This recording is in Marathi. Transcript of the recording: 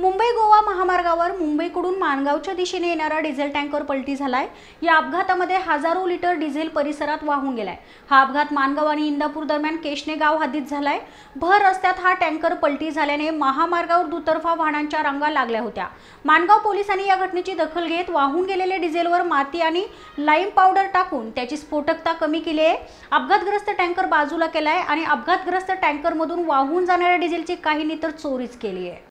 मुंबई गोवा महामार्गावर मुंबईकडून मानगावच्या दिशेने येणारा डिझेल टँकर पलटी झालाय या अपघातामध्ये हजारो लिटर डिझेल परिसरात वाहून गेलाय हा अपघात मानगाव आणि इंदापूर दरम्यान केशने गाव हद्दीत झालाय भर रस्त्यात हा टँकर पलटी झाल्याने महामार्गावर दुतर्फा वाहनांच्या रांगा लागल्या होत्या मानगाव पोलिसांनी या घटनेची दखल घेत वाहून गेलेल्या डिझेलवर माती आणि लाईम पावडर टाकून त्याची स्फोटकता कमी केली आहे अपघातग्रस्त टँकर बाजूला केलाय आणि अपघातग्रस्त टँकरमधून वाहून जाणाऱ्या डिझेलची काही तर चोरीच केली आहे